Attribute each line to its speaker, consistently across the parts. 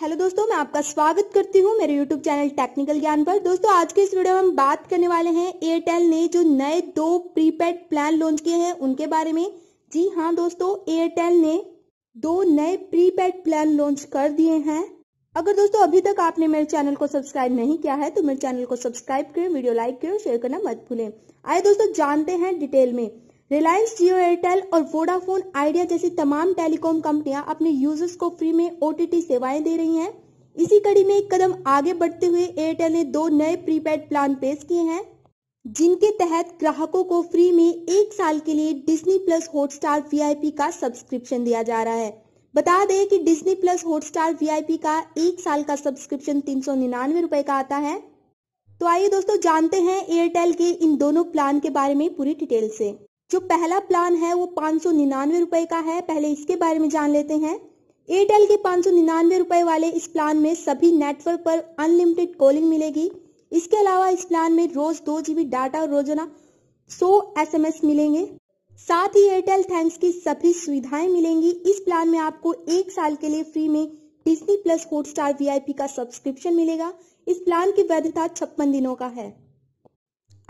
Speaker 1: hello दोस्तों मैं आपका स्वागत करती हूँ मेरे यूट्यूब चैनल टेक्निकल ज्ञान पर दोस्तों आज के इस वीडियो में हम बात करने वाले हैं एयरटेल ने जो नए दो प्रीपेड प्लान लॉन्च किए हैं उनके बारे में जी हाँ दोस्तों एयरटेल ने दो नए प्रीपेड प्लान लॉन्च कर दिए हैं अगर दोस्तों अभी तक आपने मेरे चैनल को सब्सक्राइब नहीं किया है तो मेरे चैनल को सब्सक्राइब करें वीडियो लाइक करें शेयर करना मत भूलें आइए दोस्तों जानते हैं डिटेल में रिलायंस जियो एयरटेल और वोडाफोन आइडिया जैसी तमाम टेलीकॉम कंपनियां अपने यूजर्स को फ्री में ओटीटी सेवाएं दे रही हैं इसी कड़ी में एक कदम आगे बढ़ते हुए एयरटेल ने दो नए प्रीपेड प्लान पेश किए हैं जिनके तहत ग्राहकों को फ्री में एक साल के लिए डिस्नी प्लस हॉटस्टार वीआईपी का सब्सक्रिप्शन दिया जा रहा है बता दें कि डिस्नी प्लस हॉटस्टार वीआईपी का एक साल का सब्सक्रिप्शन तीन सौ निन्यानवे रुपए का आता है तो आइए दोस्तों जानते हैं एयरटेल के इन दोनों प्लान के बारे में पूरी डिटेल से जो पहला प्लान है वो पाँच सौ निन्यानवे रुपये का है पहले इसके बारे में जान लेते हैं एयरटेल के पाँच सौ निन्यानवे रुपये वाले इस प्लान में सभी नेटवर्क पर अनलिमिटेड कॉलिंग मिलेगी इसके अलावा इस प्लान में रोज दो जीबी डाटा और रोजाना सौ एस मिलेंगे साथ ही एयरटेल थैंक्स की सभी सुविधाएं मिलेंगी इस प्लान में आपको एक साल के लिए फ्री में डिजनी प्लस हॉटस्टार वीआईपी का सब्सक्रिप्शन मिलेगा इस प्लान की वैधता छप्पन दिनों का है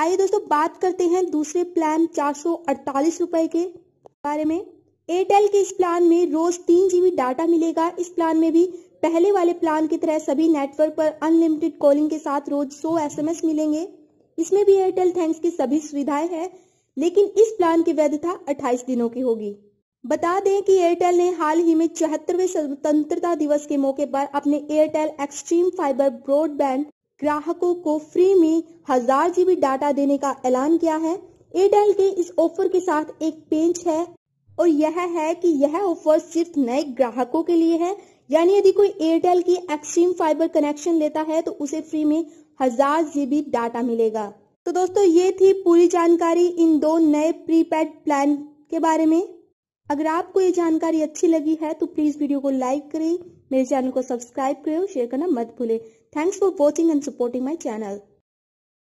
Speaker 1: आइए दोस्तों बात करते हैं दूसरे प्लान चार सौ अड़तालीस रुपए के बारे में एयरटेल के इस प्लान में रोज तीन जीबी डाटा मिलेगा इस प्लान में भी पहले वाले प्लान की तरह सभी नेटवर्क पर अनलिमिटेड कॉलिंग के साथ रोज सौ एसएमएस मिलेंगे इसमें भी एयरटेल थैंक्स की सभी सुविधाएं हैं लेकिन इस प्लान की वैधता अट्ठाईस दिनों की होगी बता दें कि एयरटेल ने हाल ही में चौहत्तरवे स्वतंत्रता दिवस के मौके पर अपने एयरटेल एक्सट्रीम फाइबर ब्रॉडबैंड ग्राहकों को फ्री में हजार जीबी डाटा देने का ऐलान किया है एयरटेल के इस ऑफर के साथ एक पेंच है और यह है कि यह ऑफर सिर्फ नए ग्राहकों के लिए है यानी यदि कोई एयरटेल की एक्सट्रीम फाइबर कनेक्शन लेता है तो उसे फ्री में हजार जीबी डाटा मिलेगा तो दोस्तों ये थी पूरी जानकारी इन दो नए प्रीपेड प्लान के बारे में अगर आपको ये जानकारी अच्छी लगी है तो प्लीज वीडियो को लाइक करें मेरे चैनल को सब्सक्राइब करें और शेयर करना मत भूलें thanks for watching and supporting my channel